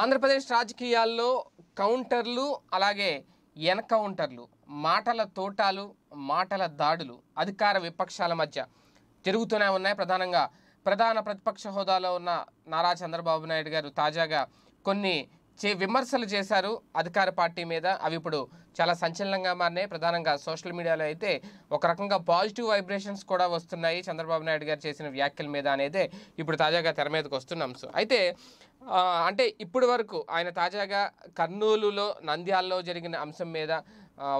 ఆంధ్రప్రదేశ్ రాజకీయాల్లో కౌంటర్లు అలాగే ఎన్కౌంటర్లు మాటల తోటాలు మాటల దాడులు అధికార విపక్షాల మధ్య జరుగుతూనే ఉన్నాయి ప్రధానంగా ప్రధాన ప్రతిపక్ష హోదాలో ఉన్న నారా చంద్రబాబు నాయుడు గారు తాజాగా కొన్ని చే విమర్శలు చేశారు అధికార పార్టీ మీద అవి ఇప్పుడు చాలా సంచలనంగా మారినాయి ప్రధానంగా సోషల్ మీడియాలో అయితే ఒక రకంగా పాజిటివ్ వైబ్రేషన్స్ కూడా వస్తున్నాయి చంద్రబాబు నాయుడు గారు చేసిన వ్యాఖ్యల మీద అనేది ఇప్పుడు తాజాగా తెర మీదకి వస్తున్నాం సో అయితే అంటే ఇప్పటి వరకు ఆయన తాజాగా కర్నూలులో నంద్యాల్లో జరిగిన అంశం మీద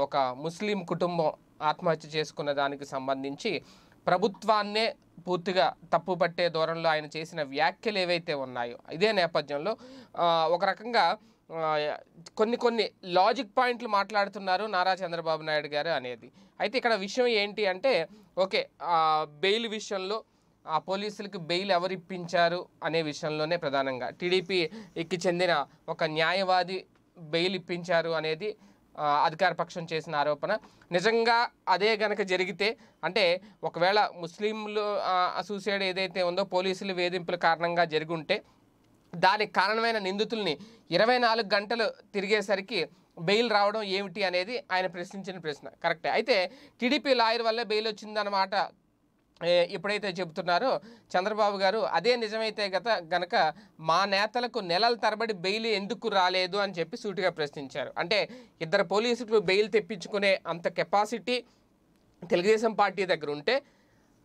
ఒక ముస్లిం కుటుంబం ఆత్మహత్య చేసుకున్న దానికి సంబంధించి ప్రభుత్వాన్నే పూర్తిగా తప్పు పట్టే ధోరణిలో ఆయన చేసిన వ్యాఖ్యలు ఏవైతే ఉన్నాయో ఇదే నేపథ్యంలో ఒక రకంగా కొన్ని కొన్ని లాజిక్ పాయింట్లు మాట్లాడుతున్నారు నారా చంద్రబాబు నాయుడు గారు అనేది అయితే ఇక్కడ విషయం ఏంటి అంటే ఓకే బెయిల్ విషయంలో ఆ పోలీసులకు బెయిల్ ఎవరిప్పించారు అనే విషయంలోనే ప్రధానంగా టీడీపీకి చెందిన ఒక న్యాయవాది బెయిల్ ఇప్పించారు అనేది అధికార పక్షం చేసిన ఆరోపణ నిజంగా అదే గనక జరిగితే అంటే ఒకవేళ ముస్లింలు సూసైడ్ ఏదైతే ఉందో పోలీసులు వేధింపుల కారణంగా జరిగి ఉంటే దానికి కారణమైన నిందితుల్ని ఇరవై నాలుగు గంటలు తిరిగేసరికి బెయిల్ రావడం ఏమిటి అనేది ఆయన ప్రశ్నించిన ప్రశ్న కరెక్టే అయితే టీడీపీ లాయర్ వల్లే బెయిల్ వచ్చిందన్నమాట ఎప్పుడైతే చెబుతున్నారో చంద్రబాబు గారు అదే నిజమైతే గత గనక మా నేతలకు నెలల తరబడి బెయిల్ ఎందుకు రాలేదు అని చెప్పి సూటిగా ప్రశ్నించారు అంటే ఇద్దరు పోలీసులు బెయిల్ తెప్పించుకునే అంత కెపాసిటీ తెలుగుదేశం పార్టీ దగ్గర ఉంటే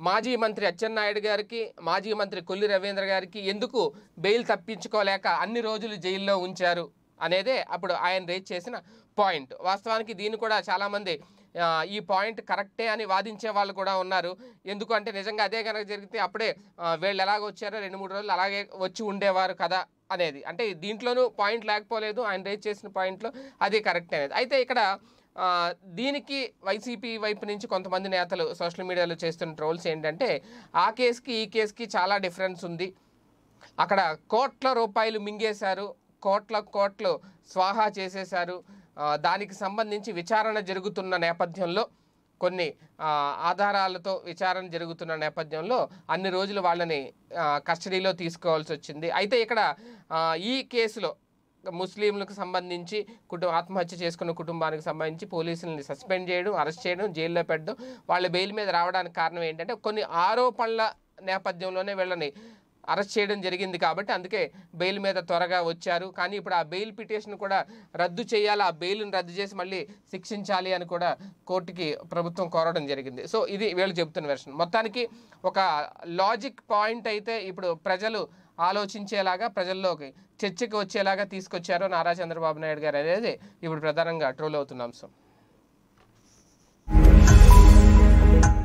మాజీ మంత్రి అచ్చెన్నాయుడు గారికి మాజీ మంత్రి కొల్లి రవీంద్ర గారికి ఎందుకు బెయిల్ తప్పించుకోలేక అన్ని రోజులు జైల్లో ఉంచారు అనేదే అప్పుడు ఆయన రేజ్ చేసిన పాయింట్ వాస్తవానికి దీన్ని కూడా చాలామంది ఈ పాయింట్ కరెక్టే అని వాదించే వాళ్ళు కూడా ఉన్నారు ఎందుకంటే నిజంగా అదే కనుక జరిగితే అప్పుడే వీళ్ళు ఎలాగ వచ్చారో రెండు మూడు రోజులు అలాగే వచ్చి ఉండేవారు కదా అనేది అంటే దీంట్లోనూ పాయింట్ లేకపోలేదు ఆయన రేజ్ చేసిన పాయింట్లో అది కరెక్ట్ అనేది అయితే ఇక్కడ దీనికి వైసీపీ వైపు నుంచి కొంతమంది నేతలు సోషల్ మీడియాలో చేస్తున్న ట్రోల్స్ ఏంటంటే ఆ కేసుకి ఈ కేసుకి చాలా డిఫరెన్స్ ఉంది అక్కడ కోట్ల రూపాయలు మింగేశారు కోట్ల కోట్లు స్వాహా చేసేశారు దానికి సంబంధించి విచారణ జరుగుతున్న నేపథ్యంలో కొన్ని ఆధారాలతో విచారణ జరుగుతున్న నేపథ్యంలో అన్ని రోజులు వాళ్ళని కస్టడీలో తీసుకోవాల్సి వచ్చింది అయితే ఇక్కడ ఈ కేసులో ముస్లింలకు సంబంధించి కుటుంబ ఆత్మహత్య చేసుకున్న కుటుంబానికి సంబంధించి పోలీసులని సస్పెండ్ చేయడం అరెస్ట్ చేయడం జైల్లో పెట్టడం వాళ్ళ బెయిల్ మీద రావడానికి కారణం ఏంటంటే కొన్ని ఆరోపణల నేపథ్యంలోనే వీళ్ళని అరెస్ట్ చేయడం జరిగింది కాబట్టి అందుకే బెయిల్ మీద త్వరగా వచ్చారు కానీ ఇప్పుడు ఆ బెయిల్ పిటిషన్ కూడా రద్దు చేయాలి ఆ బెయిల్ను రద్దు చేసి మళ్ళీ శిక్షించాలి అని కూడా కోర్టుకి ప్రభుత్వం కోరడం జరిగింది సో ఇది వీళ్ళు చెబుతున్న వెర్షన్ మొత్తానికి ఒక లాజిక్ పాయింట్ అయితే ఇప్పుడు ప్రజలు ఆలోచించేలాగా ప్రజల్లోకి చర్చకు వచ్చేలాగా తీసుకొచ్చారు నారా చంద్రబాబు నాయుడు గారు అనేది ఇప్పుడు ప్రధానంగా ట్రోల్ అవుతున్న అంశం